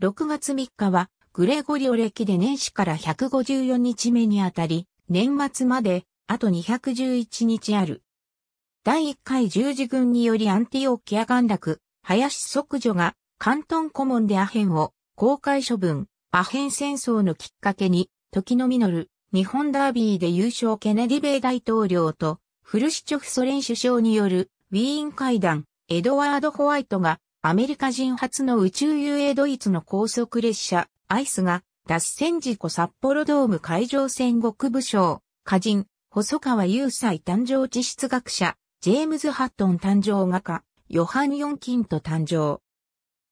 6月3日は、グレゴリオ歴で年始から154日目にあたり、年末まで、あと211日ある。第1回十字軍によりアンティオキア元楽、林即女が、関東顧問でアヘンを、公開処分、アヘン戦争のきっかけに、時の実る、日本ダービーで優勝ケネディ米大統領と、フルシチョフソ連首相による、ウィーン会談、エドワード・ホワイトが、アメリカ人初の宇宙遊泳ドイツの高速列車、アイスが、脱線事故札幌ドーム海上戦国武将、歌人、細川雄斎誕生地質学者、ジェームズ・ハットン誕生画家、ヨハン・ヨン・キント誕生。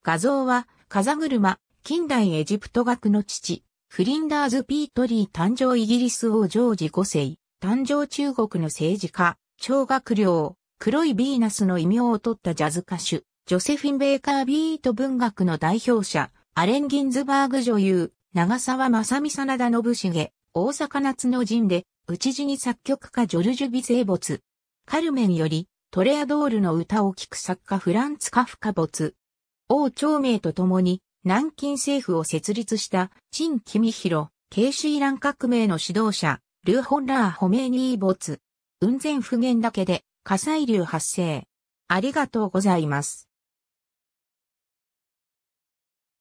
画像は、風車、近代エジプト学の父、フリンダーズ・ピートリー誕生イギリス王ジョージ5世、誕生中国の政治家、超学寮、黒いヴィーナスの異名を取ったジャズ歌手、ジョセフィン・ベーカー・ビート文学の代表者、アレン・ギンズバーグ女優、長沢正美真田信繁、大阪夏の陣で、内地に作曲家ジョルジュ・ビゼー没。カルメンより、トレアドールの歌を聴く作家フランツ・カフカ没。王長明と共に、南京政府を設立した、陳ヒロ、ケイシーラン革命の指導者、ルーホンラー・ホメーニー没。雲仙普賢岳で火砕流発生。ありがとうございます。